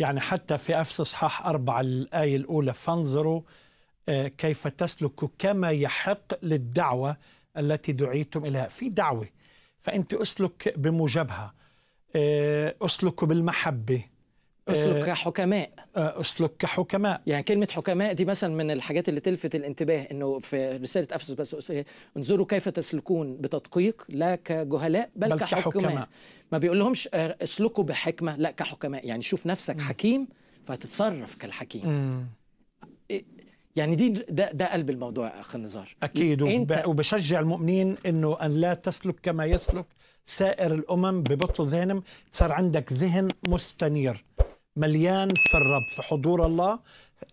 يعني حتى في أفس إصحاح أربعة الآية الأولى فانظروا آه، كيف تسلكوا كما يحق للدعوة التي دعيتم إليها في دعوة فأنت أسلك بموجبها آه، أسلك بالمحبة اسلك كحكماء آه، آه، اسلك كحكماء يعني كلمه حكماء دي مثلا من الحاجات اللي تلفت الانتباه انه في رساله افسس بس انظروا كيف تسلكون بتدقيق لا كجهلاء بل, بل كحكماء. كحكماء ما بيقولهمش آه، اسلكوا بحكمه لا كحكماء يعني شوف نفسك م. حكيم فتتصرف كالحكيم م. يعني دي ده, ده قلب الموضوع يا اخ نزار اكيد وبشجع المؤمنين انه ان لا تسلك كما يسلك سائر الامم ببطء ذهنهم صار عندك ذهن مستنير مليان في الرب في حضور الله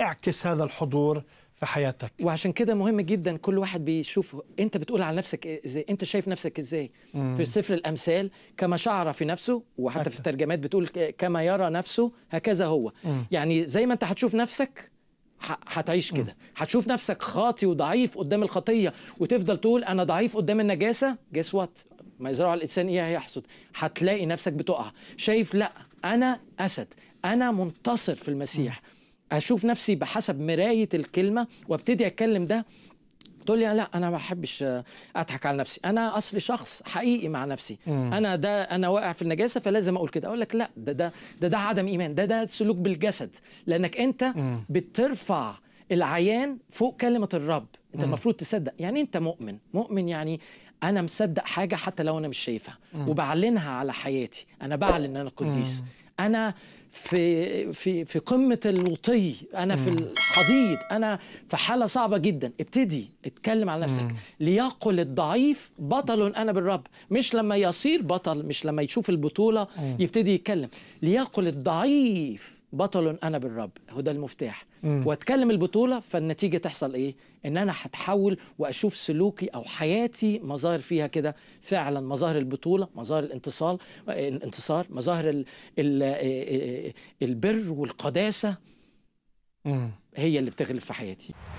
اعكس هذا الحضور في حياتك وعشان كده مهم جدا كل واحد بيشوف انت بتقول على نفسك ازاي انت شايف نفسك ازاي مم. في سفر الامثال كما شعر في نفسه وحتى أكثر. في الترجمات بتقول كما يرى نفسه هكذا هو مم. يعني زي ما انت هتشوف نفسك هتعيش كده هتشوف نفسك خاطي وضعيف قدام الخطيه وتفضل تقول انا ضعيف قدام النجاسه جس وات ما يزرع الانسان ايه هيحصد هتلاقي نفسك بتقع شايف لا انا اسد أنا منتصر في المسيح أشوف نفسي بحسب مراية الكلمة وابتدي أتكلم ده تقول لي لا انا ما بحبش اضحك على نفسي انا اصلي شخص حقيقي مع نفسي مم. انا ده انا واقع في النجاسه فلازم اقول كده اقول لك لا ده ده ده, ده عدم ايمان ده ده سلوك بالجسد لانك انت مم. بترفع العيان فوق كلمه الرب انت المفروض تصدق يعني انت مؤمن مؤمن يعني انا مصدق حاجه حتى لو انا مش شايفها مم. وبعلنها على حياتي انا بعلن ان انا قديس انا في في في قمه الوطي انا في الحضيض انا في حاله صعبه جدا ابتدي اتكلم على نفسك ليقل الضعيف بطل انا بالرب مش لما يصير بطل مش لما يشوف البطوله يبتدي يتكلم ليقل الضعيف بطل انا بالرب هو ده المفتاح مم. واتكلم البطوله فالنتيجه تحصل ايه ان انا هتحول واشوف سلوكي او حياتي مظاهر فيها كده فعلا مظاهر البطوله مظاهر الانتصار الانتصار مظاهر إيه- إيه- إيه- البر والقداسه مم. هي اللي بتغلب في حياتي